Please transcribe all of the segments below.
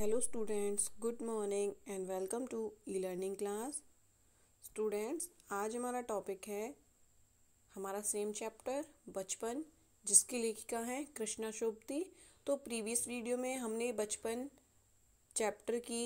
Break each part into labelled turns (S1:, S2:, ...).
S1: hello students good morning and welcome to e learning class students आज हमारा topic है हमारा सेम चैप्टर बचपन जिसकी लेखिका है कृष्णा शोभती तो प्रीवियस वीडियो में हमने बचपन चैप्टर की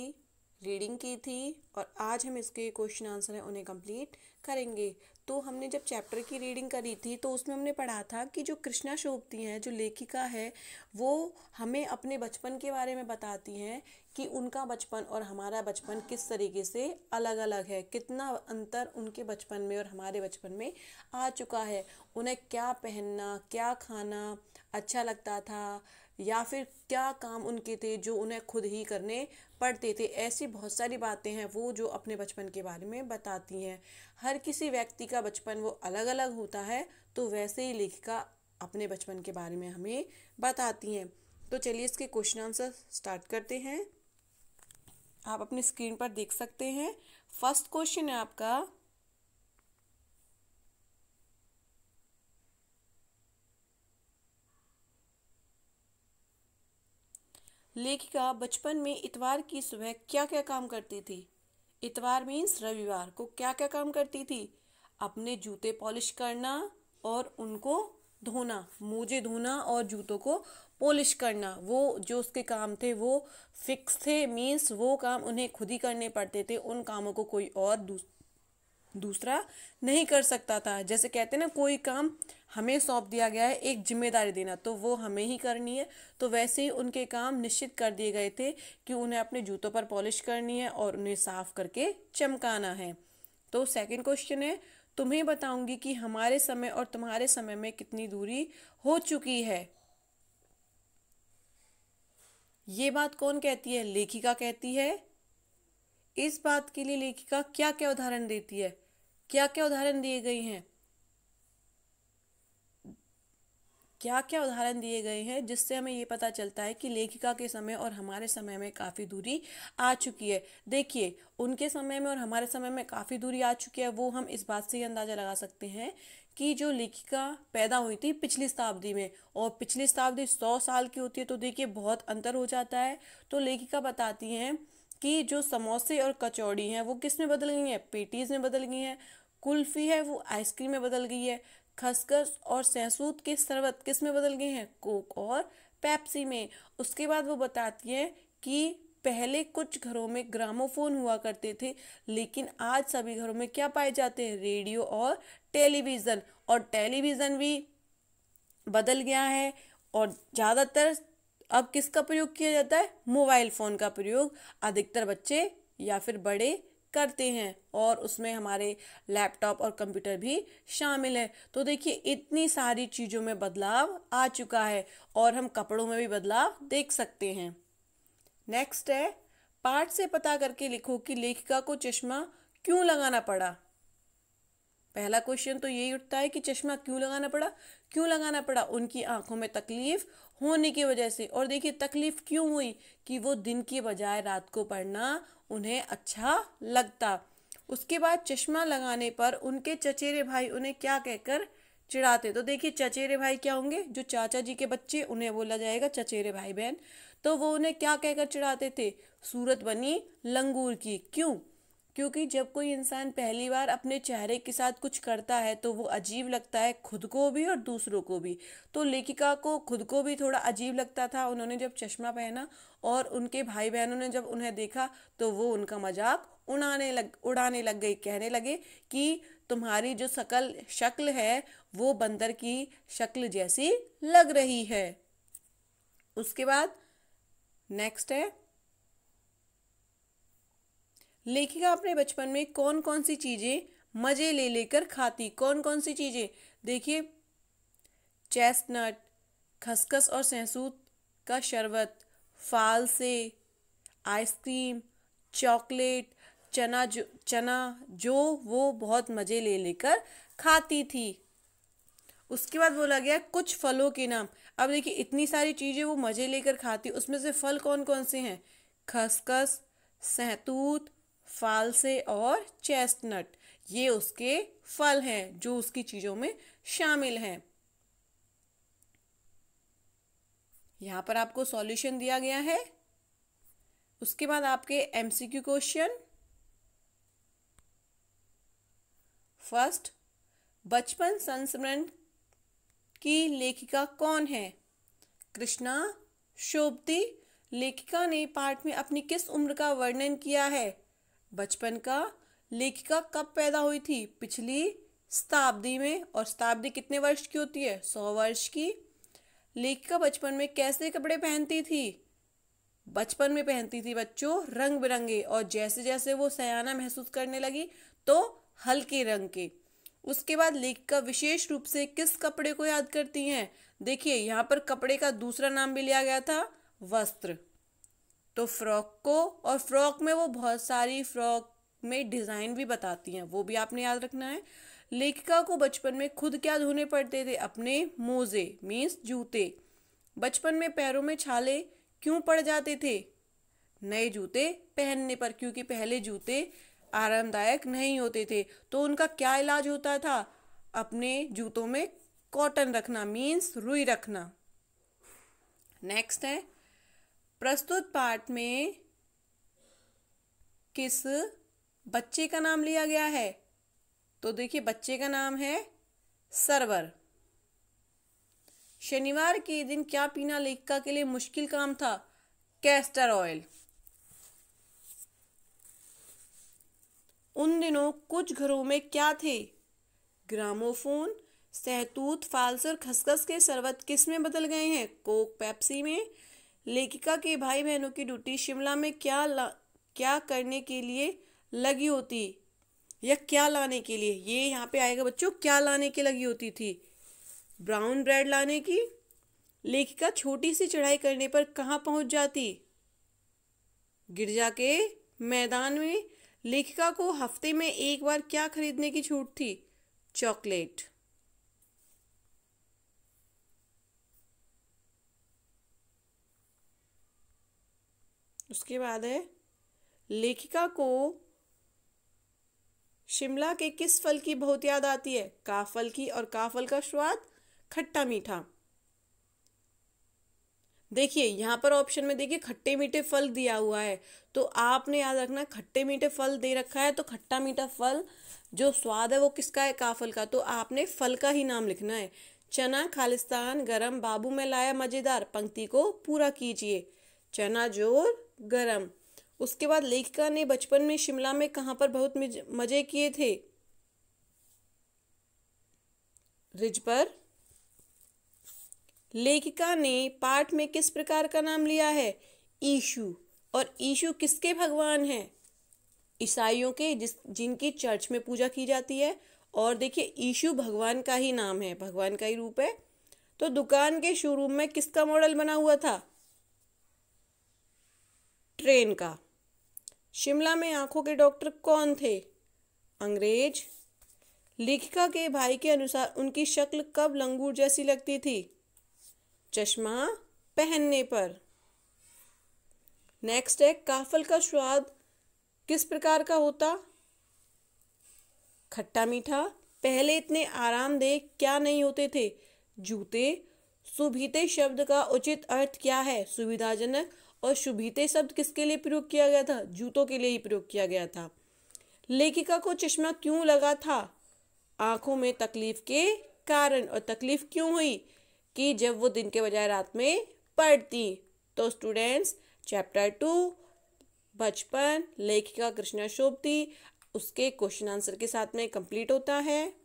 S1: रीडिंग की थी और आज हम इसके क्वेश्चन आंसर हैं उन्हें कंप्लीट करेंगे तो हमने जब चैप्टर की रीडिंग करी थी तो उसमें हमने पढ़ा था कि जो कृष्णा शोभती हैं जो लेखिका है वो हमें अपने बचपन के बारे में बताती हैं कि उनका बचपन और हमारा बचपन किस तरीके से अलग अलग है कितना अंतर उनके बचपन में और हमारे बचपन में आ चुका है उन्हें क्या पहनना क्या खाना अच्छा लगता था या फिर क्या काम उनके थे जो उन्हें खुद ही करने पढ़ते थे ऐसी बहुत सारी बातें हैं वो जो अपने बचपन के बारे में बताती हैं हर किसी व्यक्ति का बचपन वो अलग अलग होता है तो वैसे ही लेखिका अपने बचपन के बारे में हमें बताती हैं तो चलिए इसके क्वेश्चन आंसर स्टार्ट करते हैं आप अपनी स्क्रीन पर देख सकते हैं फर्स्ट क्वेश्चन है आपका लेखिका बचपन में इतवार की सुबह क्या क्या काम करती थी इतवार मीन्स रविवार को क्या क्या काम करती थी अपने जूते पॉलिश करना और उनको धोना मोजे धोना और जूतों को पॉलिश करना वो जो उसके काम थे वो फिक्स थे मीन्स वो काम उन्हें खुद ही करने पड़ते थे उन कामों को कोई और दूसरा नहीं कर सकता था जैसे कहते हैं ना कोई काम हमें सौंप दिया गया है एक जिम्मेदारी देना तो वो हमें ही करनी है तो वैसे ही उनके काम निश्चित कर दिए गए थे कि उन्हें अपने जूतों पर पॉलिश करनी है और उन्हें साफ करके चमकाना है तो सेकंड क्वेश्चन है तुम्हें बताऊंगी कि हमारे समय और तुम्हारे समय में कितनी दूरी हो चुकी है ये बात कौन कहती है लेखिका कहती है इस बात के लिए लेखिका क्या क्या उदाहरण देती है क्या क्या उदाहरण दिए गए हैं क्या क्या उदाहरण दिए गए हैं जिससे हमें ये पता चलता है कि लेखिका के समय और हमारे समय में काफ़ी दूरी आ चुकी है देखिए उनके समय में और हमारे समय में काफ़ी दूरी आ चुकी है वो हम इस बात से ही अंदाज़ा लगा सकते हैं कि जो लेखिका पैदा हुई थी पिछली शताब्दी में और पिछली शताब्दी सौ साल की होती है तो देखिए बहुत अंतर हो जाता है तो लेखिका बताती हैं कि जो समोसे और कचौड़ी हैं वो किस में बदल गई हैं पेटीज़ में बदल गई हैं कुल्फ़ी है वो आइसक्रीम में बदल गई है खसखस और सहसूद के शरबत किस में बदल गए हैं कोक और पैप्सी में उसके बाद वो बताती है कि पहले कुछ घरों में ग्रामोफोन हुआ करते थे लेकिन आज सभी घरों में क्या पाए जाते हैं रेडियो और टेलीविज़न और टेलीविज़न भी बदल गया है और ज़्यादातर अब किसका प्रयोग किया जाता है मोबाइल फ़ोन का प्रयोग अधिकतर बच्चे या फिर बड़े करते हैं और उसमें हमारे लैपटॉप और कंप्यूटर भी शामिल है तो देखिए इतनी सारी चीज़ों में बदलाव आ चुका है और हम कपड़ों में भी बदलाव देख सकते हैं नेक्स्ट है पाठ से पता करके लिखो कि लेखिका को चश्मा क्यों लगाना पड़ा पहला क्वेश्चन तो यही उठता है कि चश्मा क्यों लगाना पड़ा क्यों लगाना पड़ा उनकी आंखों में तकलीफ होने की वजह से और देखिए तकलीफ क्यों हुई कि वो दिन की बजाय रात को पढ़ना उन्हें अच्छा लगता उसके बाद चश्मा लगाने पर उनके चचेरे भाई उन्हें क्या कहकर चिढ़ाते तो देखिए चचेरे भाई क्या होंगे जो चाचा जी के बच्चे उन्हें बोला जाएगा चचेरे भाई बहन तो वो उन्हें क्या कहकर चिढ़ाते थे सूरत बनी लंगूर की क्यों क्योंकि जब कोई इंसान पहली बार अपने चेहरे के साथ कुछ करता है तो वो अजीब लगता है खुद को भी और दूसरों को भी तो लेखिका को खुद को भी थोड़ा अजीब लगता था उन्होंने जब चश्मा पहना और उनके भाई बहनों ने जब उन्हें देखा तो वो उनका मजाक उड़ाने लग उड़ाने लग गई कहने लगे कि तुम्हारी जो शकल शक्ल है वो बंदर की शक्ल जैसी लग रही है उसके बाद नेक्स्ट है लेखिका अपने बचपन में कौन कौन सी चीज़ें मज़े ले लेकर खाती कौन कौन सी चीज़ें देखिए चेस्टनट खसखस और सहसूत का शरबत फालसे आइसक्रीम चॉकलेट चना जो चना जो वो बहुत मज़े ले लेकर खाती थी उसके बाद बोला गया कुछ फलों के नाम अब देखिए इतनी सारी चीज़ें वो मज़े लेकर खाती उसमें से फल कौन कौन से हैं खसखस सहतूत फालसे और चेस्टनट ये उसके फल हैं जो उसकी चीज़ों में शामिल हैं यहां पर आपको सॉल्यूशन दिया गया है उसके बाद आपके एमसीक्यू क्वेश्चन फर्स्ट बचपन संस्मरण की लेखिका कौन है कृष्णा शोभती लेखिका ने पाठ में अपनी किस उम्र का वर्णन किया है बचपन का लेखिका कब पैदा हुई थी पिछली शताब्दी में और शताब्दी कितने वर्ष की होती है सौ वर्ष की लेखिका बचपन में कैसे कपड़े पहनती थी बचपन में पहनती थी बच्चों रंग बिरंगे और जैसे जैसे वो सयाना महसूस करने लगी तो हल्के रंग के उसके बाद लेखिका विशेष रूप से किस कपड़े को याद करती हैं देखिए यहाँ पर कपड़े का दूसरा नाम भी लिया गया था वस्त्र तो फ्रॉक को और फ्रॉक में वो बहुत सारी फ्रॉक में डिज़ाइन भी बताती हैं वो भी आपने याद रखना है लेखिका को बचपन में खुद क्या धोने पड़ते थे अपने मोजे मीन्स जूते बचपन में पैरों में छाले क्यों पड़ जाते थे नए जूते पहनने पर क्योंकि पहले जूते आरामदायक नहीं होते थे तो उनका क्या इलाज होता था अपने जूतों में कॉटन रखना मीन्स रुई रखना नेक्स्ट है प्रस्तुत पाठ में किस बच्चे का नाम लिया गया है तो देखिए बच्चे का नाम है सरवर शनिवार के दिन क्या पीना लेखिका के लिए मुश्किल काम था कैस्टर ऑयल उन दिनों कुछ घरों में क्या थे ग्रामोफोन सहतूत फालसर खसखस के शरबत किस में बदल गए हैं कोक पेप्सी में लेखिका के भाई बहनों की ड्यूटी शिमला में क्या ला क्या करने के लिए लगी होती या क्या लाने के लिए ये यहाँ पे आएगा बच्चों क्या लाने के लगी होती थी ब्राउन ब्रेड लाने की लेखिका छोटी सी चढ़ाई करने पर कहाँ पहुँच जाती गिरजा के मैदान में लेखिका को हफ्ते में एक बार क्या खरीदने की छूट थी चॉकलेट उसके बाद है लेखिका को शिमला के किस फल की बहुत याद आती है काफल की और काफल का स्वाद खट्टा मीठा देखिए यहाँ पर ऑप्शन में देखिए खट्टे मीठे फल दिया हुआ है तो आपने याद रखना खट्टे मीठे फल दे रखा है तो खट्टा मीठा फल जो स्वाद है वो किसका है काफल का तो आपने फल का ही नाम लिखना है चना खालिस्तान गरम बाबू में लाया मज़ेदार पंक्ति को पूरा कीजिए चना जोर गरम उसके बाद लेखिका ने बचपन में शिमला में कहाँ पर बहुत मजे किए थे रिज पर लेखिका ने पाठ में किस प्रकार का नाम लिया है ईशु और ईशु किसके भगवान हैं ईसाइयों के जिस जिनकी चर्च में पूजा की जाती है और देखिए ईशु भगवान का ही नाम है भगवान का ही रूप है तो दुकान के शोरूम में किसका मॉडल बना हुआ था ट्रेन का शिमला में आंखों के डॉक्टर कौन थे अंग्रेज लेखिका के भाई के अनुसार उनकी शक्ल कब लंगूर जैसी लगती थी चश्मा पहनने पर नेक्स्ट है काफल का स्वाद किस प्रकार का होता खट्टा मीठा पहले इतने आरामदेह क्या नहीं होते थे जूते सुभीते शब्द का उचित अर्थ क्या है सुविधाजनक और शुभिते शब्द किसके लिए प्रयोग किया गया था जूतों के लिए ही प्रयोग किया गया था लेखिका को चश्मा क्यों लगा था आंखों में तकलीफ के कारण और तकलीफ क्यों हुई कि जब वो दिन के बजाय रात में पढ़ती तो स्टूडेंट्स चैप्टर टू बचपन लेखिका कृष्णा शोभती उसके क्वेश्चन आंसर के साथ में कंप्लीट होता है